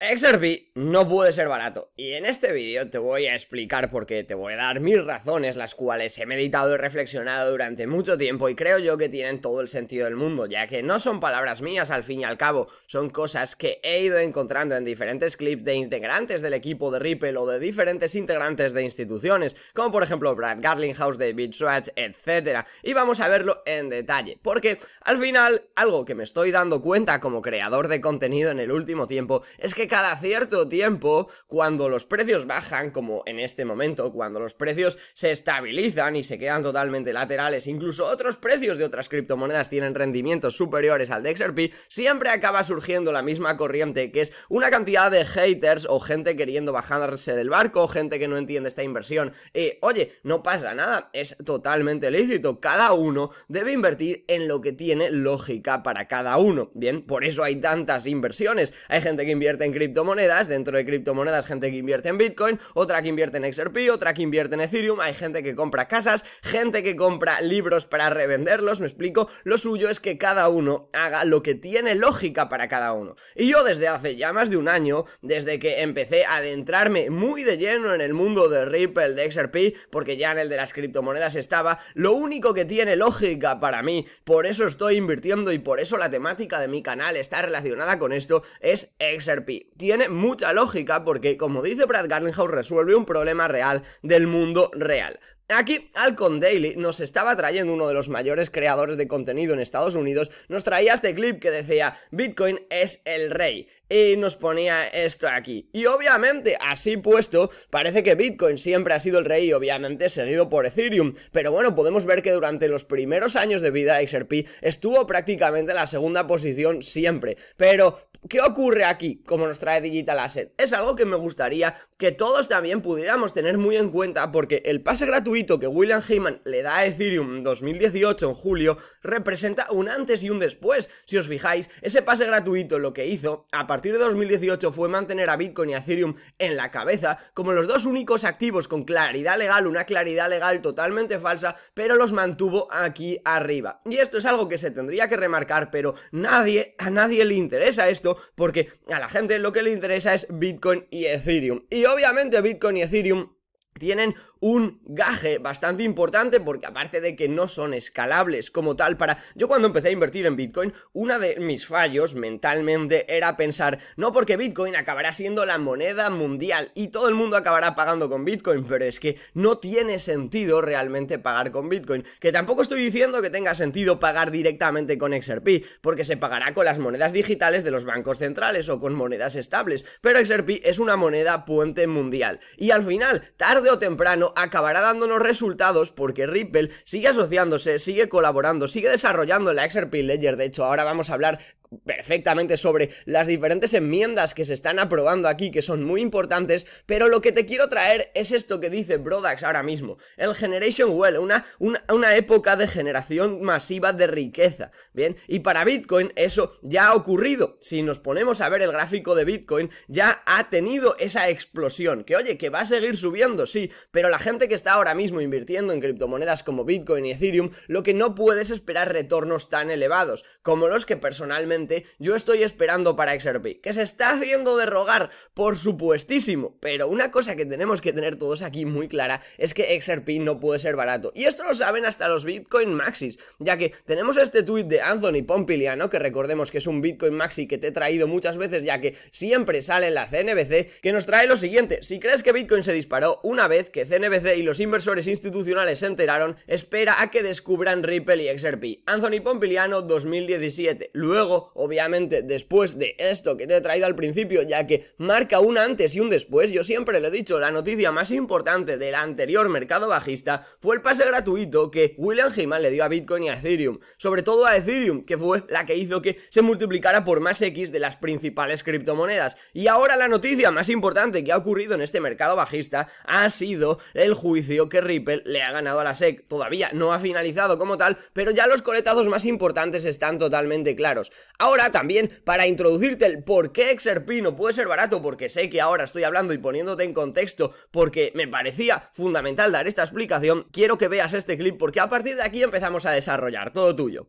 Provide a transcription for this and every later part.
XRP no puede ser barato y en este vídeo te voy a explicar por qué, te voy a dar mil razones las cuales he meditado y reflexionado durante mucho tiempo y creo yo que tienen todo el sentido del mundo, ya que no son palabras mías al fin y al cabo, son cosas que he ido encontrando en diferentes clips de integrantes del equipo de Ripple o de diferentes integrantes de instituciones, como por ejemplo Brad Garlinghouse, de Schwartz, etc. Y vamos a verlo en detalle, porque al final algo que me estoy dando cuenta como creador de contenido en el último tiempo es que cada cierto tiempo, cuando los precios bajan, como en este momento, cuando los precios se estabilizan y se quedan totalmente laterales, incluso otros precios de otras criptomonedas tienen rendimientos superiores al de XRP, siempre acaba surgiendo la misma corriente, que es una cantidad de haters o gente queriendo bajarse del barco, gente que no entiende esta inversión. y eh, oye, no pasa nada, es totalmente lícito, cada uno debe invertir en lo que tiene lógica para cada uno. Bien, por eso hay tantas inversiones. Hay gente que invierte en criptomonedas, dentro de criptomonedas gente que invierte en Bitcoin, otra que invierte en XRP, otra que invierte en Ethereum, hay gente que compra casas, gente que compra libros para revenderlos, me explico, lo suyo es que cada uno haga lo que tiene lógica para cada uno. Y yo desde hace ya más de un año, desde que empecé a adentrarme muy de lleno en el mundo de Ripple, de XRP, porque ya en el de las criptomonedas estaba, lo único que tiene lógica para mí, por eso estoy invirtiendo y por eso la temática de mi canal está relacionada con esto, es XRP tiene mucha lógica porque, como dice Brad Garlinghouse, resuelve un problema real del mundo real. Aquí Alcon Daily nos estaba trayendo uno de los mayores creadores de contenido en Estados Unidos, nos traía este clip que decía Bitcoin es el rey y nos ponía esto aquí. Y obviamente, así puesto, parece que Bitcoin siempre ha sido el rey y obviamente seguido por Ethereum, pero bueno, podemos ver que durante los primeros años de vida XRP estuvo prácticamente en la segunda posición siempre. Pero, ¿qué ocurre aquí? Como nos trae Digital Asset. Es algo que me gustaría que todos también pudiéramos tener muy en cuenta porque el pase gratuito que William Heyman le da a Ethereum 2018 en julio representa un antes y un después. Si os fijáis, ese pase gratuito lo que hizo a partir de 2018 fue mantener a Bitcoin y Ethereum en la cabeza como los dos únicos activos con claridad legal, una claridad legal totalmente falsa, pero los mantuvo aquí arriba. Y esto es algo que se tendría que remarcar, pero nadie, a nadie le interesa esto porque a la gente lo que le interesa es Bitcoin y Ethereum. Y obviamente Bitcoin y Ethereum tienen un gaje bastante importante porque aparte de que no son escalables como tal para... Yo cuando empecé a invertir en Bitcoin, una de mis fallos mentalmente era pensar, no porque Bitcoin acabará siendo la moneda mundial y todo el mundo acabará pagando con Bitcoin, pero es que no tiene sentido realmente pagar con Bitcoin, que tampoco estoy diciendo que tenga sentido pagar directamente con XRP, porque se pagará con las monedas digitales de los bancos centrales o con monedas estables, pero XRP es una moneda puente mundial y al final, tarde temprano acabará dándonos resultados porque Ripple sigue asociándose, sigue colaborando, sigue desarrollando la XRP Ledger. De hecho, ahora vamos a hablar perfectamente sobre las diferentes enmiendas que se están aprobando aquí, que son muy importantes, pero lo que te quiero traer es esto que dice Brodax ahora mismo, el Generation Well, una, una, época de generación masiva de riqueza, ¿bien? Y para Bitcoin eso ya ha ocurrido, si nos ponemos a ver el gráfico de Bitcoin, ya ha tenido esa explosión, que oye, que va a seguir subiendo, sí, pero la gente que está ahora mismo invirtiendo en criptomonedas como Bitcoin y Ethereum, lo que no puedes esperar retornos tan elevados, como los que personalmente yo estoy esperando para XRP, que se está haciendo de rogar, por supuestísimo, pero una cosa que tenemos que tener todos aquí muy clara es que XRP no puede ser barato, y esto lo saben hasta los Bitcoin Maxis, ya que tenemos este tuit de Anthony Pompiliano, que recordemos que es un Bitcoin Maxi que te he traído muchas veces, ya que siempre sale en la CNBC, que nos trae lo siguiente, si crees que Bitcoin se disparó una vez que CNBC y los inversores institucionales se enteraron, espera a que descubran Ripple y XRP. Anthony Pompiliano 2017. Luego, obviamente, después de esto que te he traído al principio, ya que marca un antes y un después. Yo siempre lo he dicho, la noticia más importante del anterior mercado bajista fue el pase gratuito que William Heyman le dio a Bitcoin y a Ethereum, sobre todo a Ethereum, que fue la que hizo que se multiplicara por más X de las principales criptomonedas. Y ahora la noticia más importante que ha ocurrido en este mercado bajista ha sido el juicio que Ripple le ha ganado a la SEC. Todavía no ha finalizado como tal, pero ya los coletados más importantes están totalmente claros. Ahora también, para introducirte el por qué XRP no puede ser barato, porque sé que ahora estoy hablando y poniéndote en contexto, porque me parecía fundamental dar esta explicación, quiero que veas este clip porque a partir de aquí empezamos a desarrollar todo tuyo.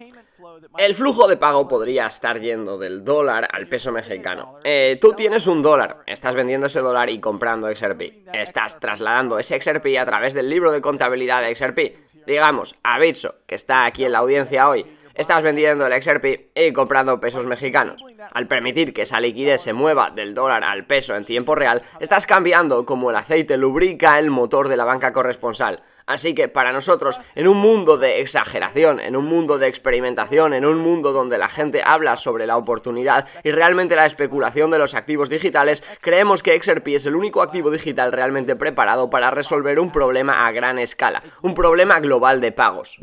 El flujo de pago podría estar yendo del dólar al peso mexicano. Eh, tú tienes un dólar, estás vendiendo ese dólar y comprando XRP. Estás trasladando ese XRP a través del libro de contabilidad de XRP. Digamos, a Bitso, que está aquí en la audiencia hoy, estás vendiendo el XRP y comprando pesos mexicanos. Al permitir que esa liquidez se mueva del dólar al peso en tiempo real, estás cambiando como el aceite lubrica el motor de la banca corresponsal. Así que para nosotros, en un mundo de exageración, en un mundo de experimentación, en un mundo donde la gente habla sobre la oportunidad y realmente la especulación de los activos digitales, creemos que XRP es el único activo digital realmente preparado para resolver un problema a gran escala, un problema global de pagos.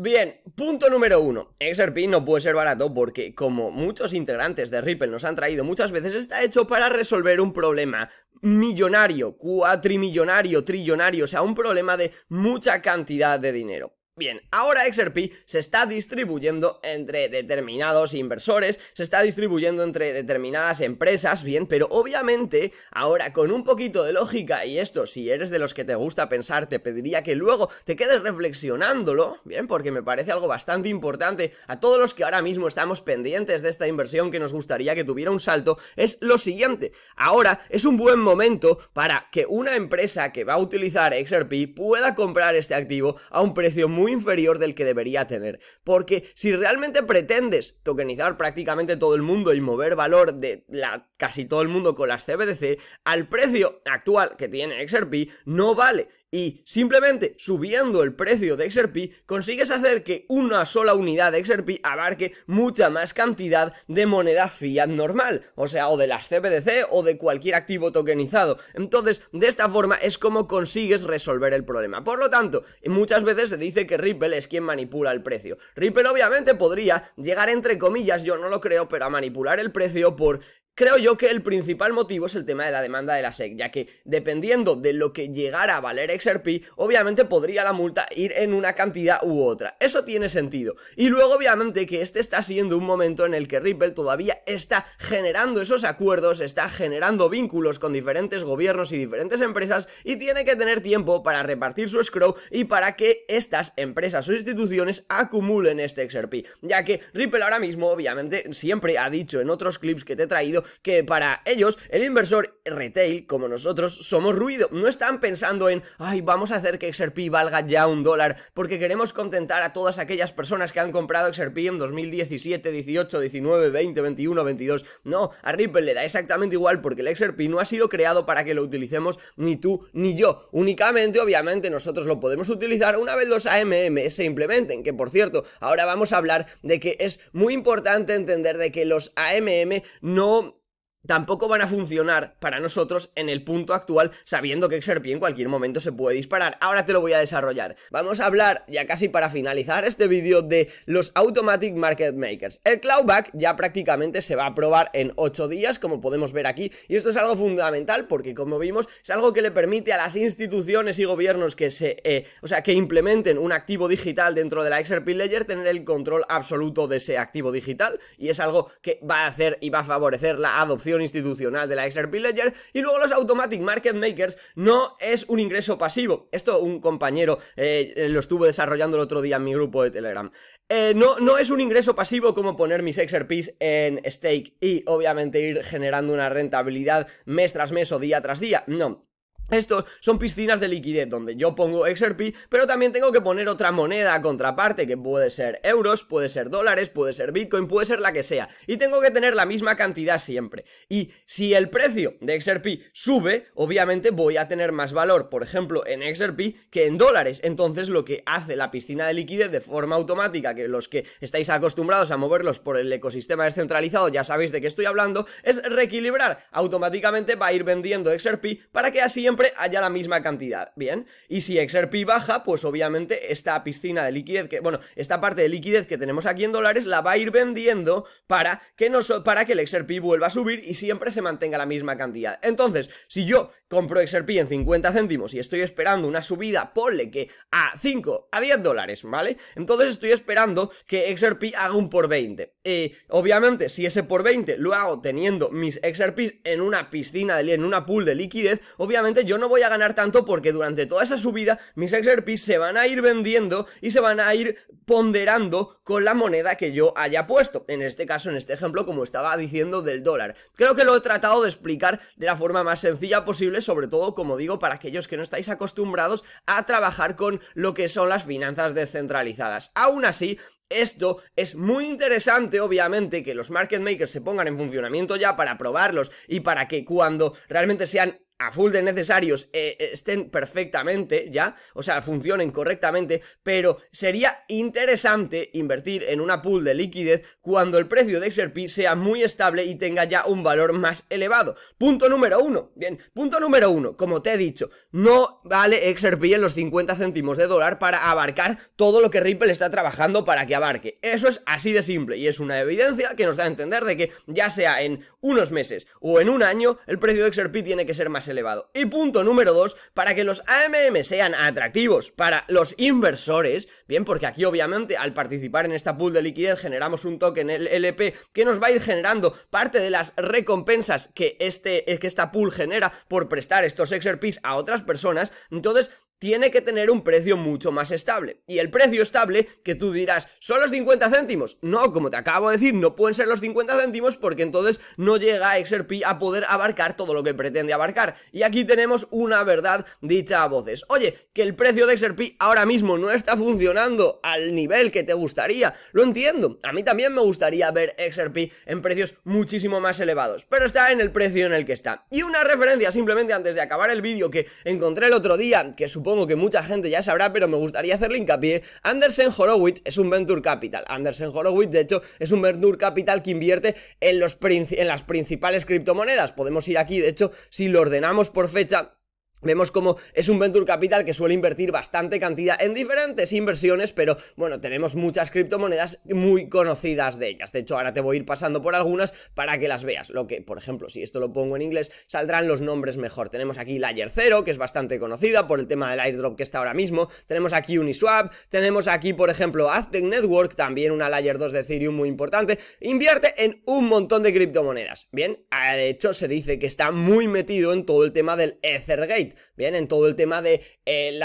Bien, punto número uno. XRP no puede ser barato porque, como muchos integrantes de Ripple nos han traído muchas veces, está hecho para resolver un problema millonario, cuatrimillonario, trillonario, o sea, un problema de mucha cantidad de dinero. Bien, ahora XRP se está distribuyendo entre determinados inversores, se está distribuyendo entre determinadas empresas, bien, pero obviamente ahora con un poquito de lógica y esto, si eres de los que te gusta pensar, te pediría que luego te quedes reflexionándolo, bien, porque me parece algo bastante importante a todos los que ahora mismo estamos pendientes de esta inversión que nos gustaría que tuviera un salto, es lo siguiente, ahora es un buen momento para que una empresa que va a utilizar XRP pueda comprar este activo a un precio muy inferior del que debería tener. Porque si realmente pretendes tokenizar prácticamente todo el mundo y mover valor de la, casi todo el mundo con las CBDC, al precio actual que tiene XRP no vale y simplemente subiendo el precio de XRP consigues hacer que una sola unidad de XRP abarque mucha más cantidad de moneda fiat normal, o sea, o de las CBDC o de cualquier activo tokenizado. Entonces, de esta forma es como consigues resolver el problema. Por lo tanto, muchas veces se dice que Ripple es quien manipula el precio. Ripple obviamente podría llegar entre comillas, yo no lo creo, pero a manipular el precio por Creo yo que el principal motivo es el tema de la demanda de la SEC, ya que dependiendo de lo que llegara a valer XRP, obviamente podría la multa ir en una cantidad u otra. Eso tiene sentido. Y luego obviamente que este está siendo un momento en el que Ripple todavía está generando esos acuerdos, está generando vínculos con diferentes gobiernos y diferentes empresas y tiene que tener tiempo para repartir su scroll y para que estas empresas o instituciones acumulen este XRP, ya que Ripple ahora mismo obviamente siempre ha dicho en otros clips que te he traído que para ellos el inversor retail, como nosotros, somos ruido. No están pensando en, ay, vamos a hacer que XRP valga ya un dólar, porque queremos contentar a todas aquellas personas que han comprado XRP en 2017, 18, 19, 20, 21, 22. No, a Ripple le da exactamente igual porque el XRP no ha sido creado para que lo utilicemos ni tú ni yo. Únicamente, obviamente, nosotros lo podemos utilizar una vez los AMM se implementen, que por cierto, ahora vamos a hablar de que es muy importante entender de que los AMM no tampoco van a funcionar para nosotros en el punto actual, sabiendo que XRP en cualquier momento se puede disparar. Ahora te lo voy a desarrollar. Vamos a hablar, ya casi para finalizar este vídeo, de los Automatic Market Makers. El cloudback ya prácticamente se va a probar en 8 días, como podemos ver aquí, y esto es algo fundamental porque, como vimos, es algo que le permite a las instituciones y gobiernos que se, eh, o sea, que implementen un activo digital dentro de la XRP Ledger tener el control absoluto de ese activo digital, y es algo que va a hacer y va a favorecer la adopción institucional de la XRP Ledger y luego los Automatic Market Makers no es un ingreso pasivo. Esto un compañero eh, eh, lo estuvo desarrollando el otro día en mi grupo de Telegram. Eh, no, no es un ingreso pasivo como poner mis XRPs en stake y obviamente ir generando una rentabilidad mes tras mes o día tras día. No, estos son piscinas de liquidez donde yo pongo XRP, pero también tengo que poner otra moneda a contraparte que puede ser euros, puede ser dólares, puede ser Bitcoin, puede ser la que sea. Y tengo que tener la misma cantidad siempre. Y si el precio de XRP sube, obviamente voy a tener más valor, por ejemplo, en XRP que en dólares. Entonces lo que hace la piscina de liquidez de forma automática, que los que estáis acostumbrados a moverlos por el ecosistema descentralizado ya sabéis de qué estoy hablando, es reequilibrar. Automáticamente va a ir vendiendo XRP para que así en haya la misma cantidad, ¿bien? Y si XRP baja, pues obviamente esta piscina de liquidez, que, bueno, esta parte de liquidez que tenemos aquí en dólares la va a ir vendiendo para que, nos, para que el XRP vuelva a subir y siempre se mantenga la misma cantidad. Entonces, si yo compro XRP en 50 céntimos y estoy esperando una subida, ponle que a 5, a 10 dólares, ¿vale? Entonces estoy esperando que XRP haga un por 20. Eh, obviamente, si ese por 20 lo hago teniendo mis XRP en una piscina, de, en una pool de liquidez, obviamente yo no voy a ganar tanto porque durante toda esa subida mis XRP se van a ir vendiendo y se van a ir ponderando con la moneda que yo haya puesto. En este caso, en este ejemplo, como estaba diciendo, del dólar. Creo que lo he tratado de explicar de la forma más sencilla posible, sobre todo, como digo, para aquellos que no estáis acostumbrados a trabajar con lo que son las finanzas descentralizadas. Aún así, esto es muy interesante, obviamente, que los market makers se pongan en funcionamiento ya para probarlos y para que cuando realmente sean a full de necesarios eh, eh, estén perfectamente, ¿ya? O sea, funcionen correctamente, pero sería interesante invertir en una pool de liquidez cuando el precio de XRP sea muy estable y tenga ya un valor más elevado. Punto número uno, bien, punto número uno, como te he dicho, no vale XRP en los 50 céntimos de dólar para abarcar todo lo que Ripple está trabajando para que abarque. Eso es así de simple y es una evidencia que nos da a entender de que ya sea en unos meses o en un año, el precio de XRP tiene que ser más elevado. Y punto número 2, para que los AMM sean atractivos para los inversores, bien, porque aquí obviamente al participar en esta pool de liquidez generamos un token LP que nos va a ir generando parte de las recompensas que, este, que esta pool genera por prestar estos XRPs a otras personas, entonces tiene que tener un precio mucho más estable. Y el precio estable que tú dirás, son los 50 céntimos. No, como te acabo de decir, no pueden ser los 50 céntimos porque entonces no llega XRP a poder abarcar todo lo que pretende abarcar. Y aquí tenemos una verdad dicha a voces. Oye, que el precio de XRP ahora mismo no está funcionando al nivel que te gustaría. Lo entiendo. A mí también me gustaría ver XRP en precios muchísimo más elevados. Pero está en el precio en el que está. Y una referencia simplemente antes de acabar el vídeo que encontré el otro día, que supongo supongo que mucha gente ya sabrá, pero me gustaría hacerle hincapié, Andersen Horowitz es un Venture Capital. Andersen Horowitz, de hecho, es un Venture Capital que invierte en, en las principales criptomonedas. Podemos ir aquí, de hecho, si lo ordenamos por fecha, Vemos como es un venture capital que suele invertir bastante cantidad en diferentes inversiones, pero bueno, tenemos muchas criptomonedas muy conocidas de ellas. De hecho, ahora te voy a ir pasando por algunas para que las veas. Lo que, por ejemplo, si esto lo pongo en inglés, saldrán los nombres mejor. Tenemos aquí Layer 0, que es bastante conocida por el tema del airdrop que está ahora mismo. Tenemos aquí Uniswap, tenemos aquí, por ejemplo, Aztec Network, también una Layer 2 de Ethereum muy importante. Invierte en un montón de criptomonedas. Bien, de hecho, se dice que está muy metido en todo el tema del Ethergate bien, en todo el tema de eh,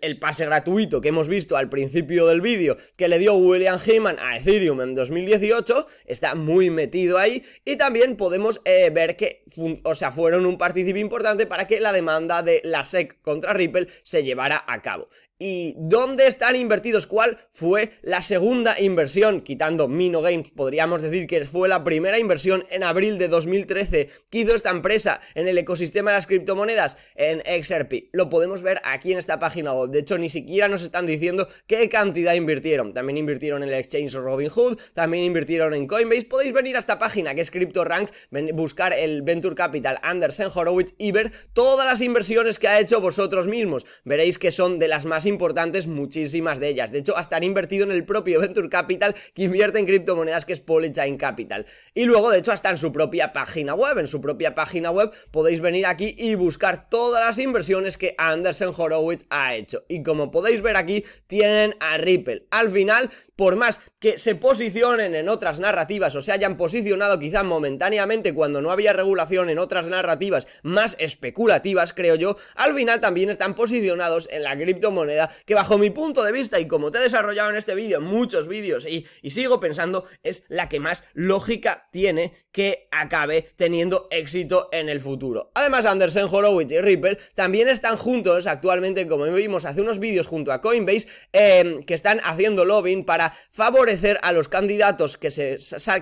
el pase gratuito que hemos visto al principio del vídeo que le dio William Heyman a Ethereum en 2018, está muy metido ahí y también podemos eh, ver que, o sea, fueron un partícipe importante para que la demanda de la SEC contra Ripple se llevara a cabo y dónde están invertidos, cuál fue la segunda inversión, quitando Mino Games, podríamos decir que fue la primera inversión en abril de 2013 que hizo esta empresa en el ecosistema de las criptomonedas en XRP. Lo podemos ver aquí en esta página web. De hecho, ni siquiera nos están diciendo qué cantidad invirtieron. También invirtieron en el exchange Robinhood, también invirtieron en Coinbase. Podéis venir a esta página que es CryptoRank, buscar el Venture Capital Andersen Horowitz y ver todas las inversiones que ha hecho vosotros mismos. Veréis que son de las más importantes, muchísimas de ellas. De hecho, hasta han invertido en el propio Venture Capital que invierte en criptomonedas, que es Polychain Capital. Y luego, de hecho, hasta en su propia página web. En su propia página web podéis venir aquí y buscar todas las inversiones que Anderson Horowitz ha hecho. Y como podéis ver aquí, tienen a Ripple. Al final, por más que se posicionen en otras narrativas o se hayan posicionado quizá momentáneamente cuando no había regulación en otras narrativas más especulativas, creo yo, al final también están posicionados en la criptomoneda que bajo mi punto de vista y como te he desarrollado en este vídeo, muchos vídeos y, sigo pensando, es la que más lógica tiene que acabe teniendo éxito en el futuro. Además, Andersen, Horowitz y Ripple también están juntos actualmente, como vimos hace unos vídeos junto a Coinbase, em, que están haciendo lobbying para favorecer a los candidatos que se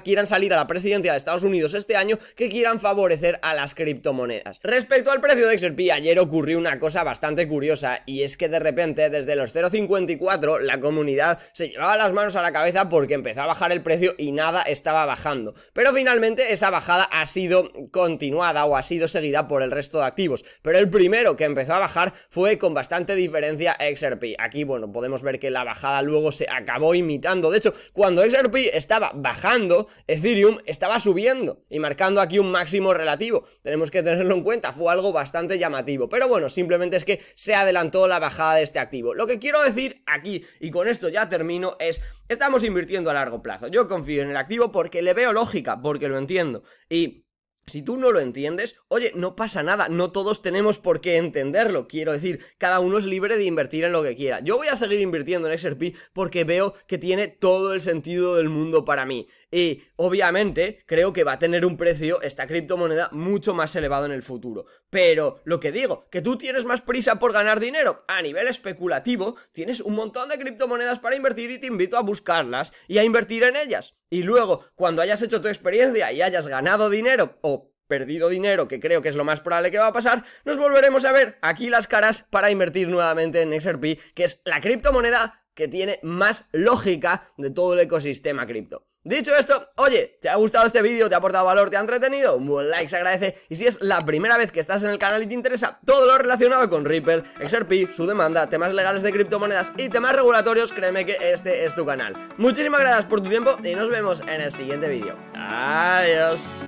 quieran salir a la presidencia de Estados Unidos este año, que quieran favorecer a las criptomonedas. Respecto al precio de XRP, ayer ocurrió una cosa bastante curiosa y es que de repente desde los 0.54 la comunidad se llevaba las manos a la cabeza porque empezó a bajar el precio y nada estaba bajando. Pero finalmente esa bajada ha sido continuada o ha sido seguida por el resto de activos. Pero el primero que empezó a bajar fue con bastante diferencia XRP. Aquí, bueno, podemos ver que la bajada luego se acabó imitando. De hecho, cuando XRP estaba bajando, Ethereum estaba subiendo y marcando aquí un máximo relativo. Tenemos que tenerlo en cuenta, fue algo bastante llamativo. Pero bueno, simplemente es que se adelantó la bajada de este activo. Lo que quiero decir aquí, y con esto ya termino, es estamos invirtiendo a largo plazo. Yo confío en el activo porque le veo lógica, porque lo entiendo. Y si tú no lo entiendes, oye, no pasa nada, no todos tenemos por qué entenderlo. Quiero decir, cada uno es libre de invertir en lo que quiera. Yo voy a seguir invirtiendo en XRP porque veo que tiene todo el sentido del mundo para mí y obviamente creo que va a tener un precio esta criptomoneda mucho más elevado en el futuro. Pero lo que digo, que tú tienes más prisa por ganar dinero a nivel especulativo, tienes un montón de criptomonedas para invertir y te invito a buscarlas y a invertir en ellas. Y luego, cuando hayas hecho tu experiencia y hayas ganado dinero o perdido dinero, que creo que es lo más probable que va a pasar, nos volveremos a ver aquí las caras para invertir nuevamente en XRP, que es la criptomoneda que tiene más lógica de todo el ecosistema cripto. Dicho esto, oye, ¿te ha gustado este vídeo? ¿Te ha aportado valor? ¿Te ha entretenido? Un buen like se agradece. Y si es la primera vez que estás en el canal y te interesa todo lo relacionado con Ripple, XRP, su demanda, temas legales de criptomonedas y temas regulatorios, créeme que este es tu canal. Muchísimas gracias por tu tiempo y nos vemos en el siguiente vídeo. Adiós.